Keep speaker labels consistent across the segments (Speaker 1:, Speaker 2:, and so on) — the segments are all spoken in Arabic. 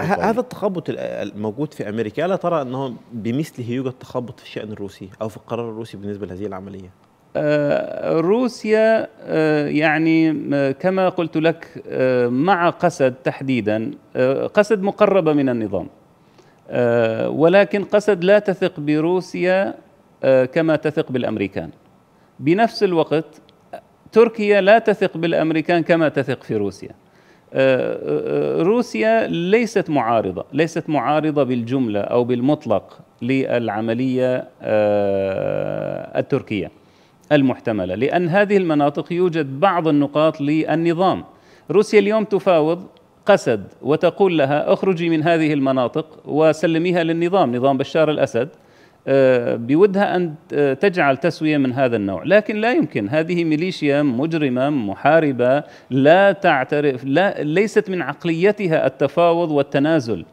Speaker 1: هذا التخبط الموجود في امريكا لا ترى انه بمثله يوجد تخبط في الشان الروسي او في القرار الروسي بالنسبه لهذه العمليه
Speaker 2: آه، روسيا آه، يعني آه، كما قلت لك مع قسد تحديدا قسد مقربه من النظام ولكن قسد لا تثق بروسيا كما تثق بالامريكان بنفس الوقت تركيا لا تثق بالامريكان كما تثق في روسيا آه، آه، آه، روسيا ليست معارضة ليست معارضة بالجملة أو بالمطلق للعملية التركية المحتملة لأن هذه المناطق يوجد بعض النقاط للنظام روسيا اليوم تفاوض قسد وتقول لها اخرجي من هذه المناطق وسلميها للنظام نظام بشار الأسد آه، بودها ان آه، تجعل تسويه من هذا النوع، لكن لا يمكن هذه ميليشيا مجرمه محاربه لا تعترف لا ليست من عقليتها التفاوض والتنازل.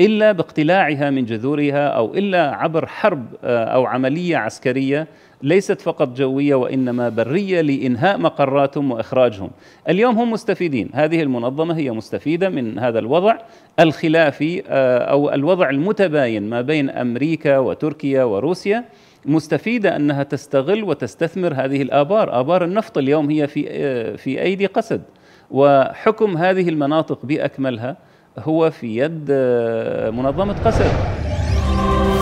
Speaker 2: الا باقتلاعها من جذورها او الا عبر حرب آه، او عمليه عسكريه ليست فقط جويه وانما بريه لانهاء مقراتهم واخراجهم. اليوم هم مستفيدين، هذه المنظمه هي مستفيده من هذا الوضع الخلافي آه، او الوضع المتباين ما بين امريكا وتركيا وروسيا. مستفيده انها تستغل وتستثمر هذه الابار، ابار النفط اليوم هي في آه، في ايدي قسد وحكم هذه المناطق باكملها هو في يد آه، منظمة قسد